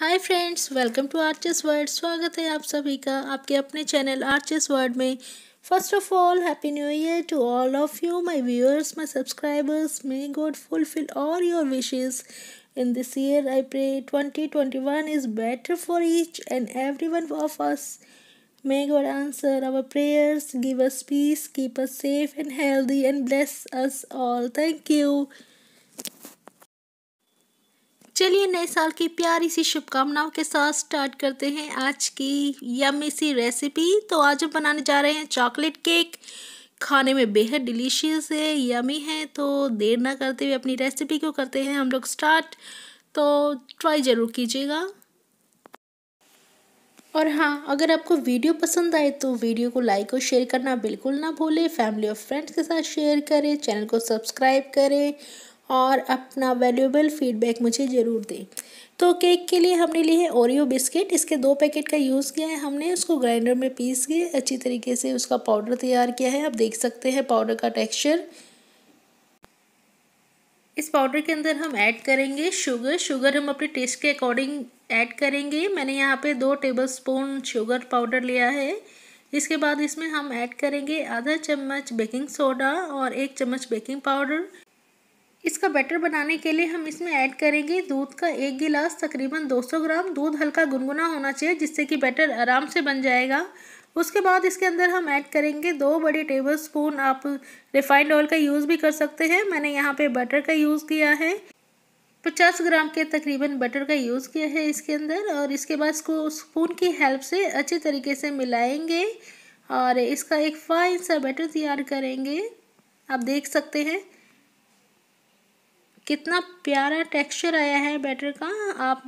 Hi friends welcome to Arches Word. स्वागत है आप सभी का आपके अपने चैनल आर्चेस me. में first of all happy new year to all of you my viewers my subscribers may God fulfil all your wishes in this year i pray 2021 is better for each and every one of us may god answer our prayers give us peace keep us safe and healthy and bless us all thank you चलिए नए साल की प्यारी सी शुभकामनाओं के साथ start करते हैं आज की यम्मी सी रेसिपी तो आज हम बनाने जा रहे हैं चॉकलेट केक खाने में बेहद डिलीशियस है यमी है तो देर ना करते हुए अपनी रेसिपी को करते हैं हम लोग स्टार्ट तो ट्राई ज़रूर कीजिएगा और हाँ अगर आपको वीडियो पसंद आए तो वीडियो को लाइक और शेयर करना बिल्कुल ना भूलें फैमिली और फ्रेंड्स के साथ शेयर करें चैनल को सब्सक्राइब करें और अपना वैल्यूबल फीडबैक मुझे ज़रूर दें तो केक के लिए हमने लिए है ओरियो बिस्किट इसके दो पैकेट का यूज़ किया है हमने उसको ग्राइंडर में पीस के अच्छी तरीके से उसका पाउडर तैयार किया है आप देख सकते हैं पाउडर का टेक्सचर इस पाउडर के अंदर हम ऐड करेंगे शुगर शुगर हम अपने टेस्ट के अकॉर्डिंग ऐड करेंगे मैंने यहाँ पे दो टेबल स्पून शुगर पाउडर लिया है इसके बाद इसमें हम ऐड करेंगे आधा चम्मच बेकिंग सोडा और एक चम्मच बेकिंग पाउडर इसका बैटर बनाने के लिए हम इसमें ऐड करेंगे दूध का एक गिलास तकरीबन 200 ग्राम दूध हल्का गुनगुना होना चाहिए जिससे कि बैटर आराम से बन जाएगा उसके बाद इसके अंदर हम ऐड करेंगे दो बड़े टेबल स्पून आप रिफाइंड ऑयल का यूज़ भी कर सकते हैं मैंने यहाँ पे बटर का यूज़ किया है पचास ग्राम के तकरीबन बटर का यूज़ किया है इसके अंदर और इसके बाद इसको स्पून की हेल्प से अच्छे तरीके से मिलाएंगे और इसका एक फाइन सा बैटर तैयार करेंगे आप देख सकते हैं कितना प्यारा टेक्सचर आया है बैटर का आप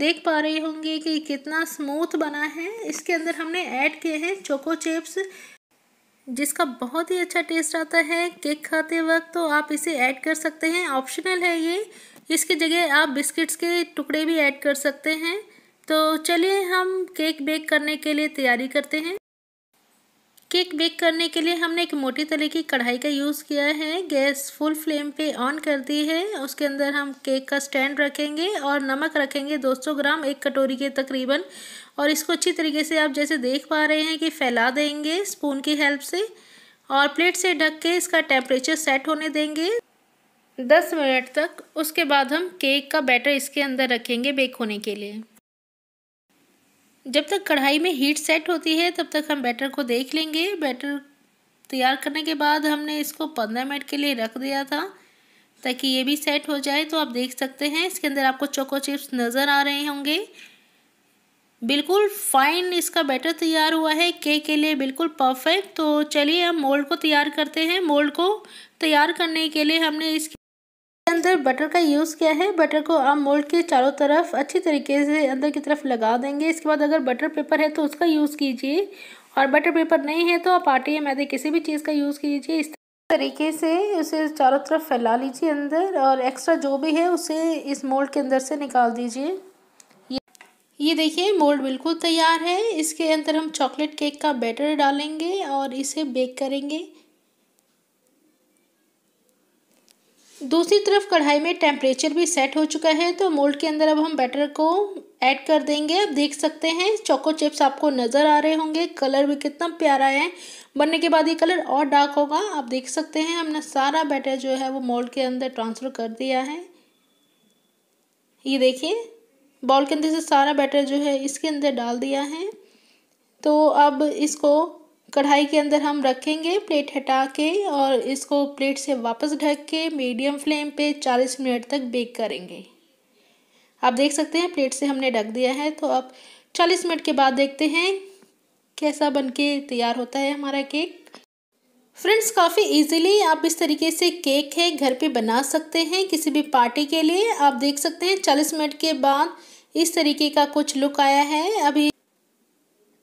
देख पा रहे होंगे कि कितना स्मूथ बना है इसके अंदर हमने ऐड किए हैं चोको चिप्स जिसका बहुत ही अच्छा टेस्ट आता है केक खाते वक्त तो आप इसे ऐड कर सकते हैं ऑप्शनल है ये इसकी जगह आप बिस्किट्स के टुकड़े भी ऐड कर सकते हैं तो चलिए हम केक बेक करने के लिए तैयारी करते हैं केक बेक करने के लिए हमने एक मोटी तरह की कढ़ाई का यूज़ किया है गैस फुल फ्लेम पे ऑन कर दी है उसके अंदर हम केक का स्टैंड रखेंगे और नमक रखेंगे 200 ग्राम एक कटोरी के तकरीबन और इसको अच्छी तरीके से आप जैसे देख पा रहे हैं कि फैला देंगे स्पून की हेल्प से और प्लेट से ढक के इसका टेम्परेचर सेट होने देंगे दस मिनट तक उसके बाद हम केक का बैटर इसके अंदर रखेंगे बेक होने के लिए जब तक कढ़ाई में हीट सेट होती है तब तक हम बैटर को देख लेंगे बैटर तैयार करने के बाद हमने इसको पंद्रह मिनट के लिए रख दिया था ताकि ये भी सेट हो जाए तो आप देख सकते हैं इसके अंदर आपको चोको चिप्स नज़र आ रहे होंगे बिल्कुल फाइन इसका बैटर तैयार हुआ है केक के लिए बिल्कुल परफेक्ट तो चलिए हम मोल्ड को तैयार करते हैं मोल्ड को तैयार करने के लिए हमने इस अंदर बटर का यूज़ किया है बटर को आप मोल्ड के चारों तरफ अच्छी तरीके से अंदर की तरफ लगा देंगे इसके बाद अगर बटर पेपर है तो उसका यूज़ कीजिए और बटर पेपर नहीं है तो आप आटे या मैदे किसी भी चीज़ का यूज़ कीजिए इस तरीके से उसे चारों तरफ फैला लीजिए अंदर और एक्स्ट्रा जो भी है उसे इस मोल्ड के अंदर से निकाल दीजिए ये ये देखिए मोल्ड बिल्कुल तैयार है इसके अंदर हम चॉकलेट केक का बैटर डालेंगे और इसे बेक करेंगे दूसरी तरफ कढ़ाई में टेम्परेचर भी सेट हो चुका है तो मोल्ड के अंदर अब हम बैटर को ऐड कर देंगे आप देख सकते हैं चोको चिप्स आपको नज़र आ रहे होंगे कलर भी कितना प्यारा है बनने के बाद ये कलर और डार्क होगा आप देख सकते हैं हमने सारा बैटर जो है वो मोल्ड के अंदर ट्रांसफ़र कर दिया है ये देखिए बॉल के अंदर से सारा बैटर जो है इसके अंदर डाल दिया है तो अब इसको कढ़ाई के अंदर हम रखेंगे प्लेट हटा के और इसको प्लेट से वापस ढक के मीडियम फ्लेम पे चालीस मिनट तक बेक करेंगे आप देख सकते हैं प्लेट से हमने ढक दिया है तो अब चालीस मिनट के बाद देखते हैं कैसा बनके तैयार होता है हमारा केक फ्रेंड्स काफ़ी इजीली आप इस तरीके से केक है घर पे बना सकते हैं किसी भी पार्टी के लिए आप देख सकते हैं चालीस मिनट के बाद इस तरीके का कुछ लुक आया है अभी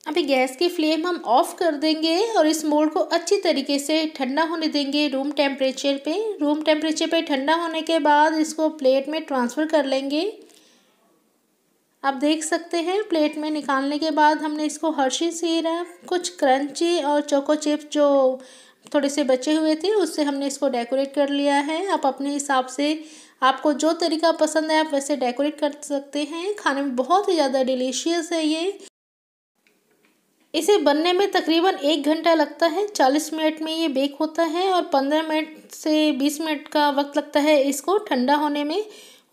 अभी गैस की फ्लेम हम ऑफ कर देंगे और इस मोल्ड को अच्छी तरीके से ठंडा होने देंगे रूम टेम्परेचर पे रूम टेम्परेचर पे ठंडा होने के बाद इसको प्लेट में ट्रांसफ़र कर लेंगे आप देख सकते हैं प्लेट में निकालने के बाद हमने इसको हर्षी सीरप कुछ क्रंची और चोको चिप्स जो थोड़े से बचे हुए थे उससे हमने इसको डेकोरेट कर लिया है आप अपने हिसाब से आपको जो तरीका पसंद है आप वैसे डेकोरेट कर सकते हैं खाने में बहुत ही ज़्यादा डिलीशियस है ये इसे बनने में तकरीबन एक घंटा लगता है चालीस मिनट में ये बेक होता है और पंद्रह मिनट से बीस मिनट का वक्त लगता है इसको ठंडा होने में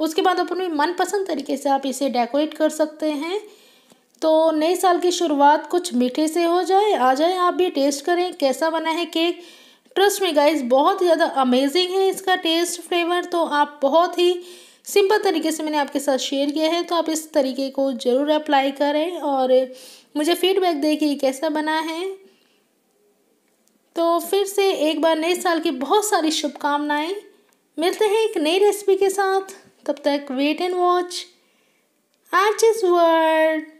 उसके बाद अपनी मनपसंद तरीके से आप इसे डेकोरेट कर सकते हैं तो नए साल की शुरुआत कुछ मीठे से हो जाए आ जाए आप भी टेस्ट करें कैसा बना है केक ट्रस्ट में गाइस बहुत ज़्यादा अमेजिंग है इसका टेस्ट फ्लेवर तो आप बहुत ही सिंपल तरीके से मैंने आपके साथ शेयर किया है तो आप इस तरीके को ज़रूर अप्लाई करें और मुझे फीडबैक दें कि ये कैसा बना है तो फिर से एक बार नए साल की बहुत सारी शुभकामनाएँ मिलते हैं एक नई रेसिपी के साथ तब तक wait and watch Arch is word